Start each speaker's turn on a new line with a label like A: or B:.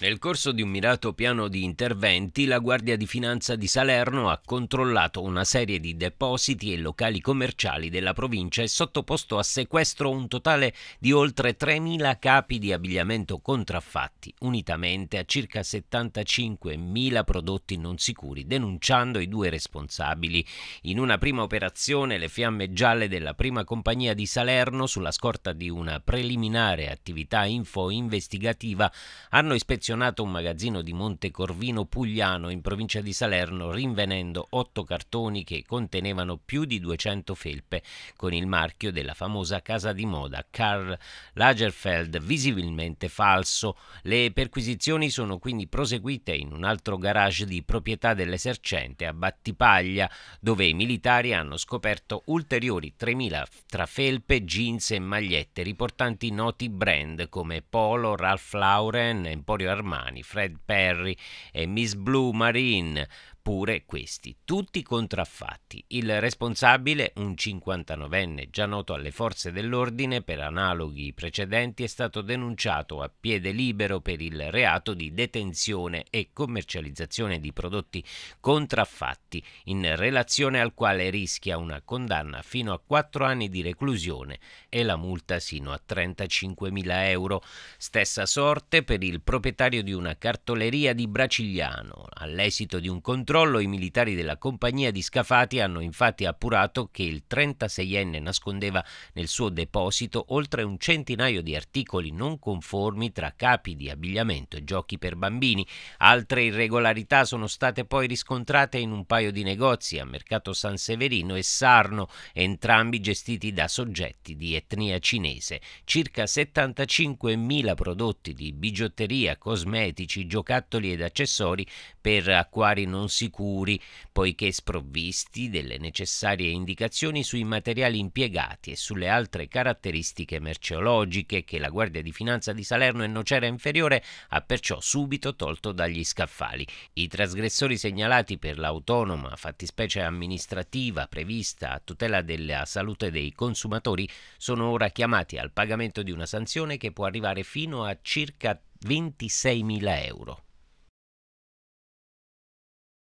A: Nel corso di un mirato piano di interventi, la Guardia di Finanza di Salerno ha controllato una serie di depositi e locali commerciali della provincia e sottoposto a sequestro un totale di oltre 3.000 capi di abbigliamento contraffatti, unitamente a circa 75.000 prodotti non sicuri, denunciando i due responsabili. In una prima operazione, le fiamme gialle della prima compagnia di Salerno, sulla scorta di una preliminare attività info investigativa, hanno ispezionato intenzionato un magazzino di Montecorvino Pugliano in provincia di Salerno rinvenendo otto cartoni che contenevano più di 200 felpe con il marchio della famosa casa di moda Karl Lagerfeld visibilmente falso. Le perquisizioni sono quindi proseguite in un altro garage di proprietà dell'esercente a Battipaglia dove i militari hanno scoperto ulteriori 3.000 tra felpe, jeans e magliette riportanti noti brand come Polo, Ralph Lauren, Emporio Armani, Fred Perry e eh, Miss Blue Marine, pure questi, tutti contraffatti. Il responsabile, un 59enne già noto alle forze dell'ordine per analoghi precedenti, è stato denunciato a piede libero per il reato di detenzione e commercializzazione di prodotti contraffatti, in relazione al quale rischia una condanna fino a 4 anni di reclusione e la multa sino a 35.000 euro. Stessa sorte per il proprietario di una cartoleria di Bracigliano, all'esito di un controllo controllo i militari della compagnia di Scafati hanno infatti appurato che il 36enne nascondeva nel suo deposito oltre un centinaio di articoli non conformi tra capi di abbigliamento e giochi per bambini. Altre irregolarità sono state poi riscontrate in un paio di negozi a Mercato San Severino e Sarno, entrambi gestiti da soggetti di etnia cinese. Circa 75.000 prodotti di bigiotteria, cosmetici, giocattoli ed accessori per acquari non si sicuri, poiché sprovvisti delle necessarie indicazioni sui materiali impiegati e sulle altre caratteristiche merceologiche che la Guardia di Finanza di Salerno e Nocera Inferiore ha perciò subito tolto dagli scaffali. I trasgressori segnalati per l'autonoma fattispecie amministrativa prevista a tutela della salute dei consumatori sono ora chiamati al pagamento di una sanzione che può arrivare fino a circa 26.000 euro.